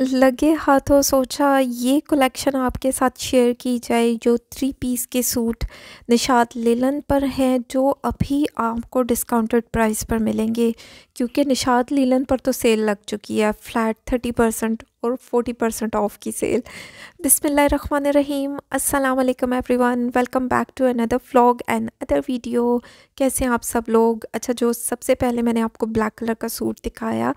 लगे हाथों सोचा ये कलेक्शन आपके साथ शेयर की जाए जो थ्री पीस के सूट निशात लेलन पर हैं जो अभी आपको डिस्काउंटेड प्राइस पर मिलेंगे क्योंकि निशात लेलन पर तो सेल लग चुकी है फ्लैट थर्टी परसेंट और फोर्टी परसेंट ऑफ की सेल रहीम अस्सलाम everyone welcome back to another vlog and other video कैसे हैं आप सब लोग अच्छा जो सबसे पहले मैंने आपको ब्लैक कलर का सूट दिखाया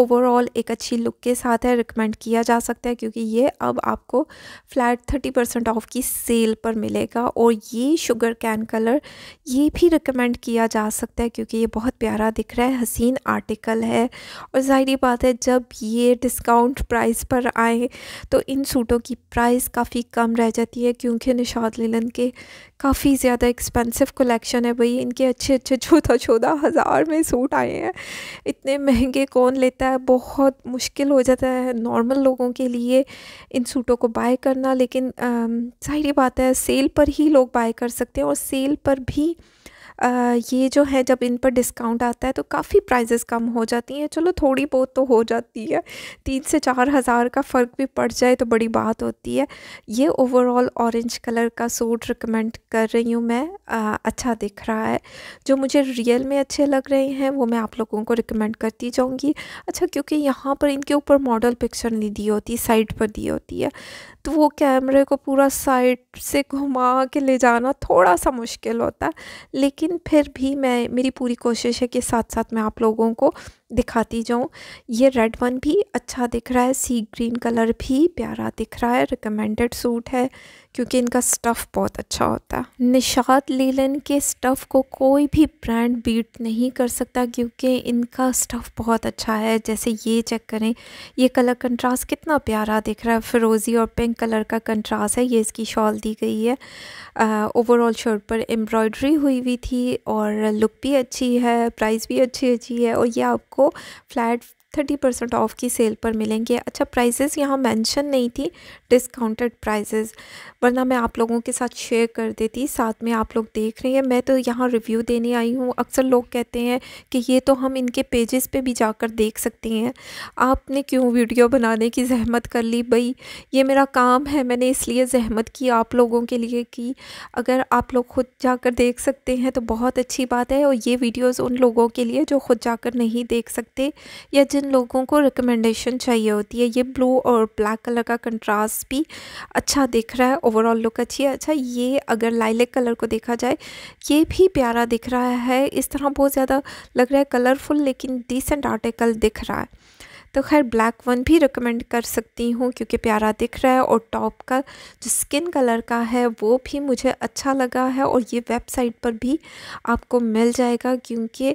ओवरऑल एक अच्छी लुक के साथ है रिकमेंड किया जा सकता है क्योंकि ये अब आपको फ्लैट थर्टी परसेंट ऑफ की सेल पर मिलेगा और ये शुगर कैन कलर ये भी रिकमेंड किया जा सकता है क्योंकि ये बहुत प्यारा दिख रहा है हसीन आर्टिकल है और ज़ाहरी बात है जब ये डिस्काउंट प्राइस पर आए तो इन सूटों की प्राइस काफ़ी कम रह जाती है क्योंकि निशाद लीलन के काफ़ी ज़्यादा एक्सपेंसिव कलेक्शन है भाई इनके अच्छे अच्छे चौदह चौदह हज़ार में सूट आए हैं इतने महंगे कौन लेता जाता है बहुत मुश्किल हो जाता है नॉर्मल लोगों के लिए इन सूटों को बाय करना लेकिन जाहिर बात है सेल पर ही लोग बाय कर सकते हैं और सेल पर भी ये जो है जब इन पर डिस्काउंट आता है तो काफ़ी प्राइजेस कम हो जाती हैं चलो थोड़ी बहुत तो हो जाती है तीन से चार हज़ार का फ़र्क भी पड़ जाए तो बड़ी बात होती है ये ओवरऑल ऑरेंज कलर का सूट रिकमेंड कर रही हूँ मैं आ, अच्छा दिख रहा है जो मुझे रियल में अच्छे लग रहे हैं वो मैं आप लोगों को रिकमेंड करती जाऊँगी अच्छा क्योंकि यहाँ पर इनके ऊपर मॉडल पिक्चर नहीं दी होती साइड पर दी होती है तो वो कैमरे को पूरा साइड से घुमा के ले जाना थोड़ा सा मुश्किल होता है लेकिन लेकिन फिर भी मैं मेरी पूरी कोशिश है कि साथ साथ मैं आप लोगों को दिखाती जाऊँ ये रेड वन भी अच्छा दिख रहा है सी ग्रीन कलर भी प्यारा दिख रहा है रिकमेंडेड सूट है क्योंकि इनका स्टफ़ बहुत अच्छा होता है निशात लीलन के स्टफ़ को कोई भी ब्रांड बीट नहीं कर सकता क्योंकि इनका स्टफ़ बहुत अच्छा है जैसे ये चेक करें ये कलर कंट्रास्ट कितना प्यारा दिख रहा है फिरोज़ी और पिंक कलर का कंट्रास्ट है ये इसकी शॉल दी गई है ओवरऑल शर्ट पर एम्ब्रॉयड्री हुई हुई थी और लुक भी अच्छी है प्राइस भी अच्छी अच्छी है और ये आपको फ्लैट थर्टी परसेंट ऑफ की सेल पर मिलेंगे अच्छा प्राइजेस यहाँ मेंशन नहीं थी डिस्काउंटेड प्राइजेस वरना मैं आप लोगों के साथ शेयर कर देती साथ में आप लोग देख रहे हैं मैं तो यहाँ रिव्यू देने आई हूँ अक्सर लोग कहते हैं कि ये तो हम इनके पेजेस पे भी जाकर देख सकते हैं आपने क्यों वीडियो बनाने की जहमत कर ली भाई ये मेरा काम है मैंने इसलिए जहमत की आप लोगों के लिए कि अगर आप लोग खुद जाकर देख सकते हैं तो बहुत अच्छी बात है और ये वीडियोज़ उन लोगों के लिए जो खुद जाकर नहीं देख सकते या जिन जिन लोगों को रिकमेंडेशन चाहिए होती है ये ब्लू और ब्लैक कलर का कंट्रास्ट भी अच्छा दिख रहा है ओवरऑल लुक अच्छी है अच्छा ये अगर लाइलेक कलर को देखा जाए ये भी प्यारा दिख रहा है इस तरह बहुत ज़्यादा लग रहा है कलरफुल लेकिन डिसेंट आर्टिकल दिख रहा है तो खैर ब्लैक वन भी रिकमेंड कर सकती हूँ क्योंकि प्यारा दिख रहा है और टॉप का जो स्किन कलर का है वो भी मुझे अच्छा लगा है और ये वेबसाइट पर भी आपको मिल जाएगा क्योंकि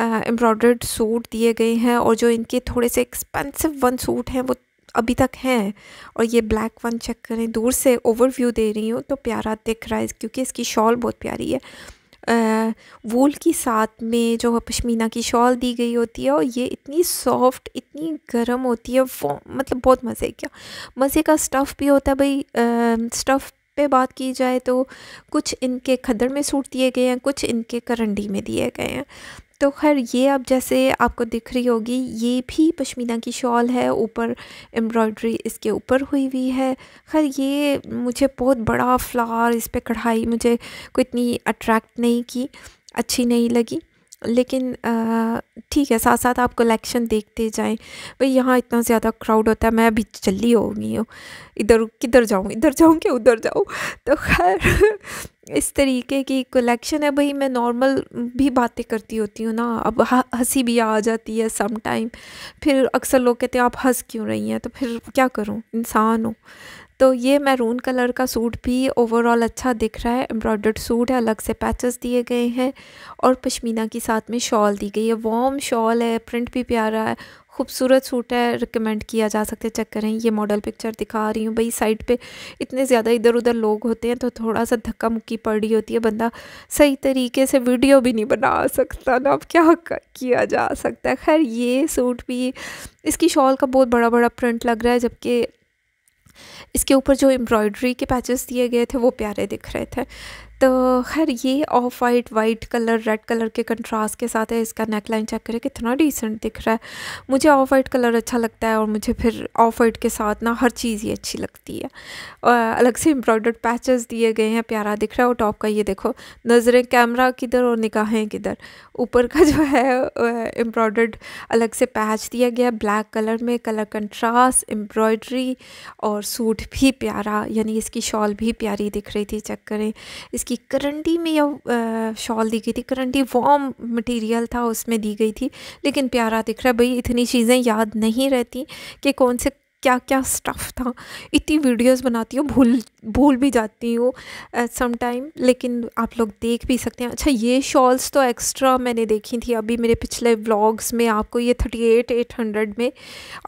एम्ब्रॉयड सूट दिए गए हैं और जो इनके थोड़े से एक्सपेंसिव वन सूट हैं वो अभी तक हैं और ये ब्लैक वन चेक करें दूर से ओवरव्यू दे रही हूँ तो प्यारा दिख रहा है क्योंकि इसकी शॉल बहुत प्यारी है वूल की साथ में जो पश्मीना की शॉल दी गई होती है और ये इतनी सॉफ्ट इतनी गर्म होती है मतलब बहुत मज़े का मज़े का स्टफ़ भी होता है भाई स्टफ़ पे बात की जाए तो कुछ इनके खदड़ में सूट दिए गए हैं कुछ इनके करंडी में दिए गए हैं तो खैर ये अब जैसे आपको दिख रही होगी ये भी पश्मीना की शॉल है ऊपर एम्ब्रॉयड्री इसके ऊपर हुई हुई है खैर ये मुझे बहुत बड़ा फ्लावर इस पर कढ़ाई मुझे कोई इतनी अट्रैक्ट नहीं की अच्छी नहीं लगी लेकिन ठीक है साथ साथ आप कलेक्शन देखते जाएं भाई यहाँ इतना ज़्यादा क्राउड होता है मैं अभी चली होगी हूँ इधर किधर जाऊँ इधर जाऊँ कि उधर जाऊँ तो खैर इस तरीके की कलेक्शन है भाई मैं नॉर्मल भी बातें करती होती हूँ ना अब हंसी भी आ जाती है सम टाइम फिर अक्सर लोग कहते हैं आप हंस क्यों रही हैं तो फिर क्या करूँ इंसान हूँ तो ये मैरून कलर का सूट भी ओवरऑल अच्छा दिख रहा है एम्ब्रॉयडर्ड सूट है अलग से पैचेस दिए गए हैं और पश्मीना के साथ में शॉल दी गई है वॉम शॉल है प्रिंट भी प्यारा है खूबसूरत सूट है रिकमेंड किया जा सकता है चेक करें ये मॉडल पिक्चर दिखा रही हूँ भाई साइड पे इतने ज़्यादा इधर उधर लोग होते हैं तो थोड़ा सा धक्का मुक्की पड़ रही होती है बंदा सही तरीके से वीडियो भी नहीं बना सकता ना अब क्या किया जा सकता है खैर ये सूट भी इसकी शॉल का बहुत बड़ा बड़ा प्रिंट लग रहा है जबकि इसके ऊपर जो एम्ब्रॉयडरी के पैचेस दिए गए थे वो प्यारे दिख रहे थे तो खैर ये off white white colour red colour के कंट्रास्ट के साथ है इसका नेक लाइन चेक करें कितना डिसेंट दिख रहा है मुझे ऑफ वाइट कलर अच्छा लगता है और मुझे फिर ऑफ वाइट के साथ ना हर चीज़ ही अच्छी लगती है अलग से एम्ब्रॉयडर्ड पैचेस दिए गए हैं प्यारा दिख रहा है और टॉप का ये देखो नज़रें कैमरा किधर और निगाहें किधर ऊपर का जो है एम्ब्रॉयडर्ड अलग से पैच दिया गया ब्लैक कलर में कलर कंट्रास्ट एम्ब्रॉयड्री और सूट भी प्यारा यानी इसकी शॉल भी प्यारी दिख रही थी चेक करें इस इसकी करंटी में यह शॉल दी गई थी करंटी वॉम मटेरियल था उसमें दी गई थी लेकिन प्यारा दिख रहा है भाई इतनी चीज़ें याद नहीं रहती कि कौन से क्या क्या स्टफ़ था इतनी वीडियोस बनाती हूँ भूल भूल भी जाती हूँ सम टाइम लेकिन आप लोग देख भी सकते हैं अच्छा ये शॉल्स तो एक्स्ट्रा मैंने देखी थी अभी मेरे पिछले व्लॉग्स में आपको ये थर्टी एट एट हंड्रेड में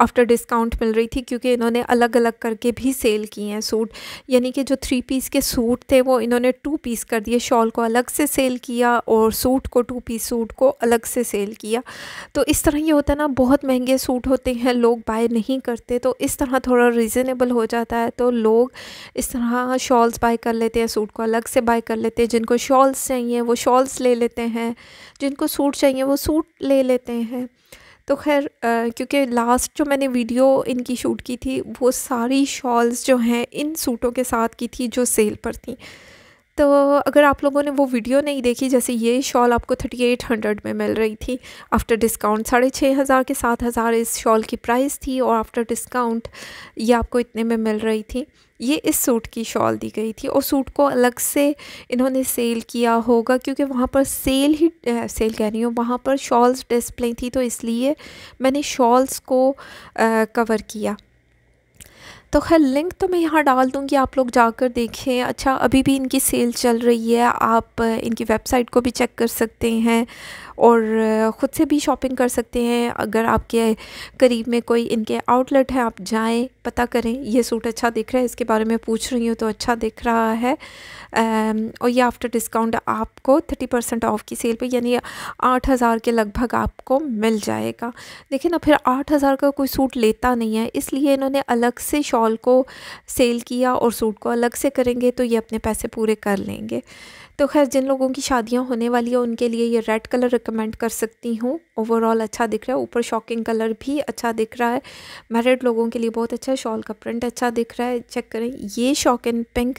आफ्टर डिस्काउंट मिल रही थी क्योंकि इन्होंने अलग अलग करके भी सेल किए हैं सूट यानी कि जो थ्री पीस के सूट थे वो इन्होंने टू पीस कर दिए शॉल को अलग से सेल किया और सूट को टू पीस सूट को अलग से सेल किया तो इस तरह ये होता है ना बहुत महंगे सूट होते हैं लोग बाय नहीं करते तो इस इस तरह थोड़ा रीज़नेबल हो जाता है तो लोग इस तरह शॉल्स बाय कर लेते हैं सूट को अलग से बाय कर लेते हैं जिनको शॉल्स चाहिए वो शॉल्स ले लेते हैं जिनको सूट चाहिए वो सूट ले लेते हैं तो खैर क्योंकि लास्ट जो मैंने वीडियो इनकी शूट की थी वो सारी शॉल्स जो हैं इन सूटों के साथ की थी जो सेल पर थी तो अगर आप लोगों ने वो वीडियो नहीं देखी जैसे ये शॉल आपको थर्टी एट हंड्रेड में मिल रही थी आफ्टर डिस्काउंट साढ़े छः हज़ार के सात हज़ार इस शॉल की प्राइस थी और आफ्टर डिस्काउंट ये आपको इतने में मिल रही थी ये इस सूट की शॉल दी गई थी और सूट को अलग से इन्होंने सेल किया होगा क्योंकि वहाँ पर सेल ही सेल कह रही हूँ वहाँ पर शॉल्स डिस्प्ले थी तो इसलिए मैंने शॉल्स को आ, कवर किया तो खैर लिंक तो मैं यहाँ डाल दूँगी आप लोग जाकर देखें अच्छा अभी भी इनकी सेल चल रही है आप इनकी वेबसाइट को भी चेक कर सकते हैं और ख़ुद से भी शॉपिंग कर सकते हैं अगर आपके करीब में कोई इनके आउटलेट है आप जाएं पता करें ये सूट अच्छा दिख रहा है इसके बारे में पूछ रही हूँ तो अच्छा दिख रहा है और ये आफ्टर डिस्काउंट आपको थर्टी परसेंट ऑफ की सेल पर यानी आठ हज़ार के लगभग आपको मिल जाएगा देखिए ना फिर आठ हज़ार का कोई सूट लेता नहीं है इसलिए इन्होंने अलग से शॉप शॉल को सेल किया और सूट को अलग से करेंगे तो ये अपने पैसे पूरे कर लेंगे तो खैर जिन लोगों की शादियाँ होने वाली है उनके लिए ये रेड कलर रिकमेंड कर सकती हूँ ओवरऑल अच्छा दिख रहा है ऊपर शॉकिंग कलर भी अच्छा दिख रहा है मैरिड लोगों के लिए बहुत अच्छा है शॉल का प्रिंट अच्छा दिख रहा है चेक करें ये शॉक एंड पिंक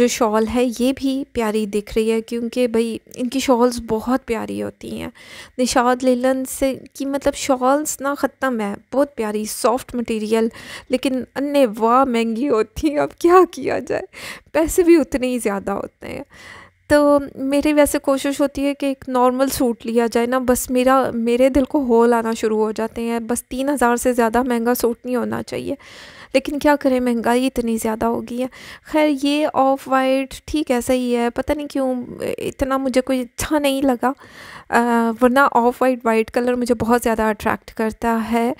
जो शॉल है ये भी प्यारी दिख रही है क्योंकि भाई इनकी शॉल्स बहुत प्यारी होती हैं निशाद लेलन से कि मतलब शॉल्स ना ख़त्म है बहुत प्यारी सॉफ्ट मटीरियल लेकिन अन्य वाह महंगी होती हैं अब क्या किया जाए पैसे भी उतने ही ज़्यादा होते हैं तो मेरी वैसे कोशिश होती है कि एक नॉर्मल सूट लिया जाए ना बस मेरा मेरे दिल को होल आना शुरू हो जाते हैं बस तीन हज़ार से ज़्यादा महंगा सूट नहीं होना चाहिए लेकिन क्या करें महंगाई इतनी ज़्यादा हो गई है खैर ये ऑफ वाइट ठीक ऐसा ही है पता नहीं क्यों इतना मुझे कोई अच्छा नहीं लगा वरना ऑफ वाइट वाइट कलर मुझे बहुत ज़्यादा अट्रैक्ट करता है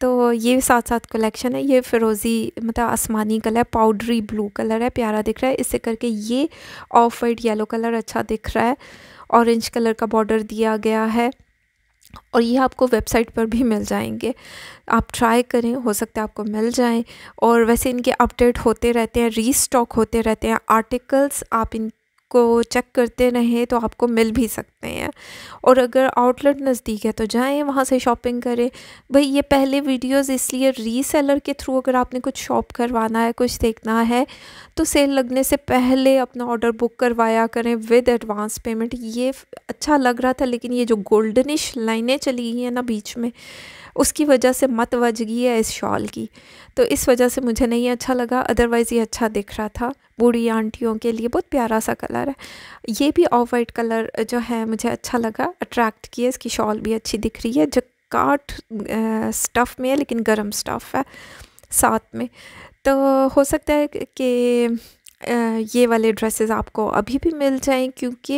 तो ये साथ साथ कलेक्शन है ये फिरोज़ी मतलब आसमानी कलर पाउडरी ब्लू कलर है प्यारा दिख रहा है इससे करके ये ऑफ वाइट येलो कलर अच्छा दिख रहा है ऑरेंज कलर का बॉर्डर दिया गया है और ये आपको वेबसाइट पर भी मिल जाएंगे आप ट्राई करें हो सकता है आपको मिल जाएं और वैसे इनके अपडेट होते रहते हैं रीस्टॉक होते रहते हैं आर्टिकल्स आप इन को चेक करते रहें तो आपको मिल भी सकते हैं और अगर आउटलेट नज़दीक है तो जाएं वहाँ से शॉपिंग करें भाई ये पहले वीडियोस इसलिए रीसेलर के थ्रू अगर आपने कुछ शॉप करवाना है कुछ देखना है तो सेल लगने से पहले अपना ऑर्डर बुक करवाया करें विद एडवांस पेमेंट ये अच्छा लग रहा था लेकिन ये जो गोल्डनिश लाइनें चली गई हैं ना बीच में उसकी वजह से मत बज गई है इस शॉल की तो इस वजह से मुझे नहीं अच्छा लगा अदरवाइज़ ये अच्छा दिख रहा था बूढ़ी आंटियों के लिए बहुत प्यारा सा कलर है ये भी ऑफ वाइट कलर जो है मुझे अच्छा लगा अट्रैक्ट किया इसकी शॉल भी अच्छी दिख रही है जो काट स्टफ़ में है लेकिन गर्म स्टफ़ है साथ में तो हो सकता है कि ये वाले ड्रेसेस आपको अभी भी मिल जाएं क्योंकि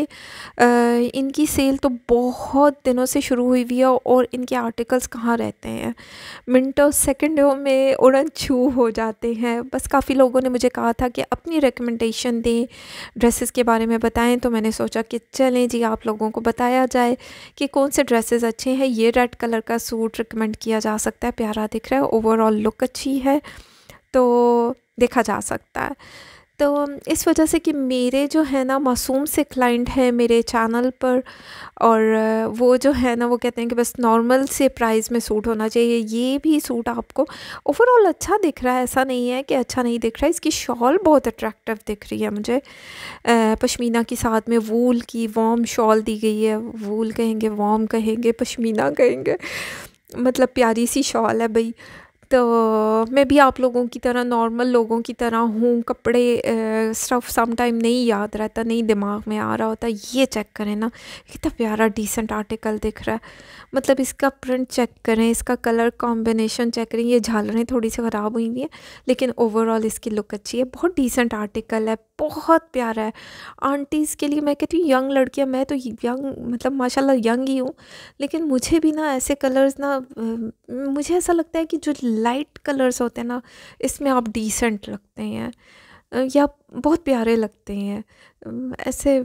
इनकी सेल तो बहुत दिनों से शुरू हुई हुई है और इनके आर्टिकल्स कहाँ रहते हैं मिनटों सेकंडों में उड़न छू हो जाते हैं बस काफ़ी लोगों ने मुझे कहा था कि अपनी रिकमेंडेशन दें ड्रेसेस के बारे में बताएं तो मैंने सोचा कि चलें जी आप लोगों को बताया जाए कि कौन से ड्रेसेज अच्छे हैं ये रेड कलर का सूट रिकमेंड किया जा सकता है प्यारा दिख रहा है ओवरऑल लुक अच्छी है तो देखा जा सकता है तो इस वजह से कि मेरे जो है ना मासूम से क्लाइंट हैं मेरे चैनल पर और वो जो है ना वो कहते हैं कि बस नॉर्मल से प्राइस में सूट होना चाहिए ये भी सूट आपको ओवरऑल अच्छा दिख रहा है ऐसा नहीं है कि अच्छा नहीं दिख रहा है इसकी शॉल बहुत अट्रैक्टिव दिख रही है मुझे पशमीना के साथ में वूल की वॉम शॉल दी गई है वूल कहेंगे वॉम कहेंगे पशमीना कहेंगे मतलब प्यारी सी शॉल है भाई वक्त तो मैं भी आप लोगों की तरह नॉर्मल लोगों की तरह हूँ कपड़े स्टफ़ टाइम नहीं याद रहता नहीं दिमाग में आ रहा होता ये चेक करें ना कितना प्यारा डिसेंट आर्टिकल दिख रहा है मतलब इसका प्रिंट चेक करें इसका कलर कॉम्बिनेशन चेक करें ये झालरें थोड़ी सी ख़राब हुई हुई हैं लेकिन ओवरऑल इसकी लुक अच्छी है बहुत डिसेंट आर्टिकल है बहुत प्यारा है आंटीज़ के लिए मैं कहती हूँ यंग लड़कियाँ मैं तो यंग मतलब माशाल्लाह यंग ही हूँ लेकिन मुझे भी ना ऐसे कलर्स ना मुझे ऐसा लगता है कि जो लाइट कलर्स होते हैं ना इसमें आप डिसेंट लगते हैं या बहुत प्यारे लगते हैं ऐसे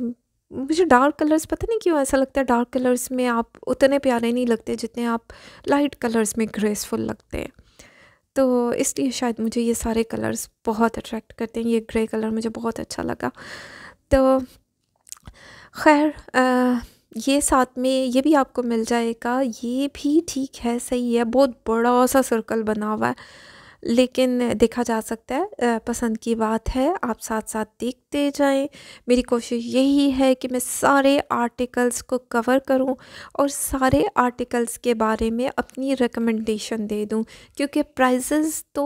मुझे डार्क कलर्स पता नहीं क्यों ऐसा लगता है डार्क कलर्स में आप उतने प्यारे नहीं लगते जितने आप लाइट कलर्स में ग्रेसफुल लगते हैं तो इसलिए शायद मुझे ये सारे कलर्स बहुत अट्रैक्ट करते हैं ये ग्रे कलर मुझे बहुत अच्छा लगा तो खैर ये साथ में ये भी आपको मिल जाएगा ये भी ठीक है सही है बहुत बड़ा सा सर्कल बना हुआ है लेकिन देखा जा सकता है पसंद की बात है आप साथ साथ देखते जाएं मेरी कोशिश यही है कि मैं सारे आर्टिकल्स को कवर करूं और सारे आर्टिकल्स के बारे में अपनी रिकमेंडेशन दे दूं क्योंकि प्राइजेस तो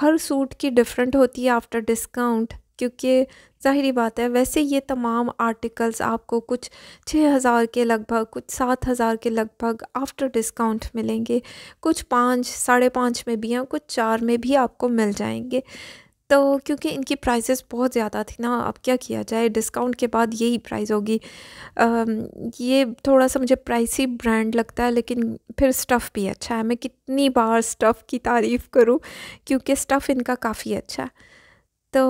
हर सूट की डिफरेंट होती है आफ्टर डिस्काउंट क्योंकि ज़ाहिर बात है वैसे ये तमाम आर्टिकल्स आपको कुछ छः हज़ार के लगभग कुछ सात हज़ार के लगभग आफ्टर डिस्काउंट मिलेंगे कुछ पाँच साढ़े पाँच में भी हैं कुछ चार में भी आपको मिल जाएंगे तो क्योंकि इनकी प्राइसेस बहुत ज़्यादा थी ना अब क्या किया जाए डिस्काउंट के बाद यही प्राइस होगी ये थोड़ा सा मुझे प्राइसी ब्रांड लगता है लेकिन फिर स्टफ़ भी अच्छा है मैं कितनी बार स्टफ़ की तारीफ़ करूँ क्योंकि स्टफ़ इनका काफ़ी अच्छा है तो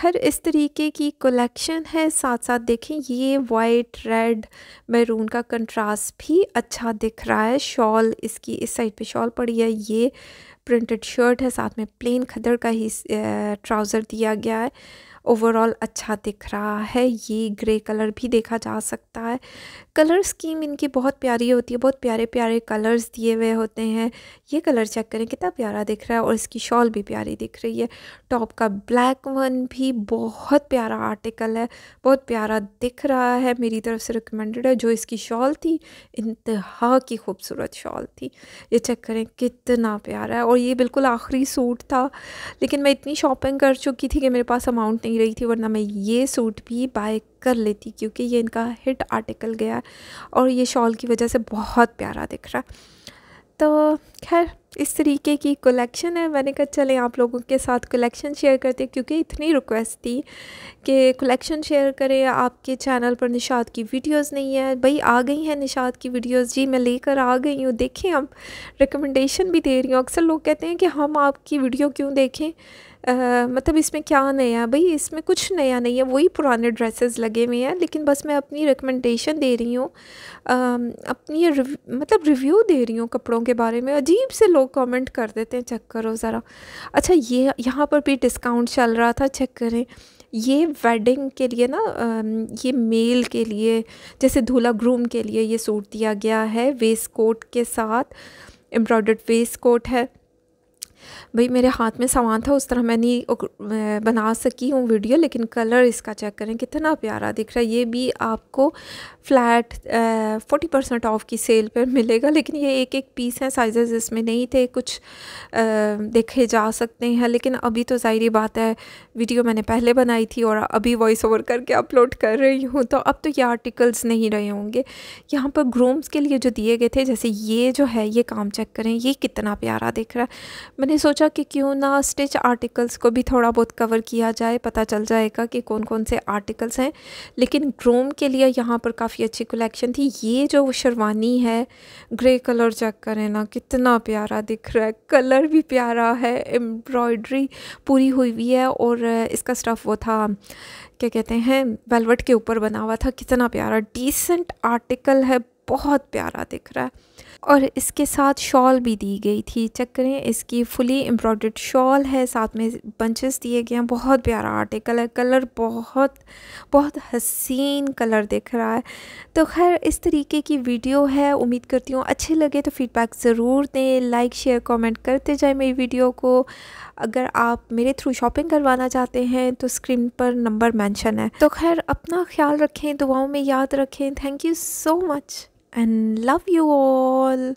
हर इस तरीके की कलेक्शन है साथ साथ देखें ये वाइट रेड मैरून का कंट्रास्ट भी अच्छा दिख रहा है शॉल इसकी इस साइड पे शॉल पड़ी है ये प्रिंटेड शर्ट है साथ में प्लेन खदर का ही ट्राउज़र दिया गया है ओवरऑल अच्छा दिख रहा है ये ग्रे कलर भी देखा जा सकता है कलर स्कीम इनकी बहुत प्यारी होती है बहुत प्यारे प्यारे कलर्स दिए हुए होते हैं ये कलर चेक करें कितना प्यारा दिख रहा है और इसकी शॉल भी प्यारी दिख रही है टॉप का ब्लैक वन भी बहुत प्यारा आर्टिकल है बहुत प्यारा दिख रहा है मेरी तरफ से रिकमेंडेड है जो इसकी शॉल थी इंतहा की खूबसूरत शॉल थी ये चेक करें कितना प्यारा है और ये बिल्कुल आखिरी सूट था लेकिन मैं इतनी शॉपिंग कर चुकी थी कि मेरे पास अमाउंट नहीं नहीं रही थी वरना मैं ये सूट भी बाय कर लेती क्योंकि ये इनका हिट आर्टिकल गया और ये शॉल की वजह से बहुत प्यारा दिख रहा तो खैर इस तरीके की कलेक्शन है मैंने कहा चलें आप लोगों के साथ कलेक्शन शेयर करते क्योंकि इतनी रिक्वेस्ट थी कि कलेक्शन शेयर करें आपके चैनल पर निशात की वीडियोस नहीं है भाई आ गई हैं निशाद की वीडियोस जी मैं लेकर आ गई हूँ देखें हम रिकमेंडेशन भी दे रही हूँ अक्सर लोग कहते हैं कि हम आपकी वीडियो क्यों देखें आ, मतलब इसमें क्या नया भाई इसमें कुछ नया नहीं है वही पुराने ड्रेसेस लगे हुए हैं लेकिन बस मैं अपनी रिकमेंडेशन दे रही हूँ अपनी रिव, मतलब रिव्यू दे रही हूँ कपड़ों के बारे में अजीब से लोग कमेंट कर देते हैं चेक करो ज़रा अच्छा ये यहाँ पर भी डिस्काउंट चल रहा था चेक करें ये वेडिंग के लिए ना ये मेल के लिए जैसे दूल्हा ग्रूम के लिए ये सूट दिया गया है वेस्ट कोट के साथ एम्ब्रॉयडर्ड वेस्ट कोट है भाई मेरे हाथ में सामान था उस तरह मैं नहीं बना सकी हूँ वीडियो लेकिन कलर इसका चेक करें कितना प्यारा दिख रहा है ये भी आपको फ्लैट फोर्टी परसेंट ऑफ की सेल पर मिलेगा लेकिन ये एक एक पीस हैं साइजेस इसमें नहीं थे कुछ आ, देखे जा सकते हैं लेकिन अभी तो ज़ाहरी बात है वीडियो मैंने पहले बनाई थी और अभी वॉइस ओवर करके अपलोड कर रही हूँ तो अब तो ये आर्टिकल्स नहीं रहे होंगे यहाँ पर ग्रूम्स के लिए जो दिए गए थे जैसे ये जो है ये काम चेक करें ये कितना प्यारा दिख रहा है मैंने मैंने सोचा कि क्यों ना स्टिच आर्टिकल्स को भी थोड़ा बहुत कवर किया जाए पता चल जाएगा कि कौन कौन से आर्टिकल्स हैं लेकिन ग्रोम के लिए यहाँ पर काफ़ी अच्छी कलेक्शन थी ये जो शेरवानी है ग्रे कलर चेक करें ना कितना प्यारा दिख रहा है कलर भी प्यारा है एम्ब्रॉयड्री पूरी हुई हुई है और इसका स्टफ़ वो था क्या कहते हैं वेलवेट के ऊपर बना हुआ था कितना प्यारा डिसेंट आर्टिकल है बहुत प्यारा दिख रहा है और इसके साथ शॉल भी दी गई थी चेक करें इसकी फुली एम्ब्रॉयड शॉल है साथ में बंचेस दिए गए हैं बहुत प्यारा आर्ट है कलर कलर बहुत बहुत हसीन कलर दिख रहा है तो खैर इस तरीके की वीडियो है उम्मीद करती हूँ अच्छे लगे तो फीडबैक ज़रूर दें लाइक शेयर कमेंट करते जाएं मेरी वीडियो को अगर आप मेरे थ्रू शॉपिंग करवाना चाहते हैं तो स्क्रीन पर नंबर मैंशन है तो खैर अपना ख्याल रखें दुआओं में याद रखें thank you so much and love you all.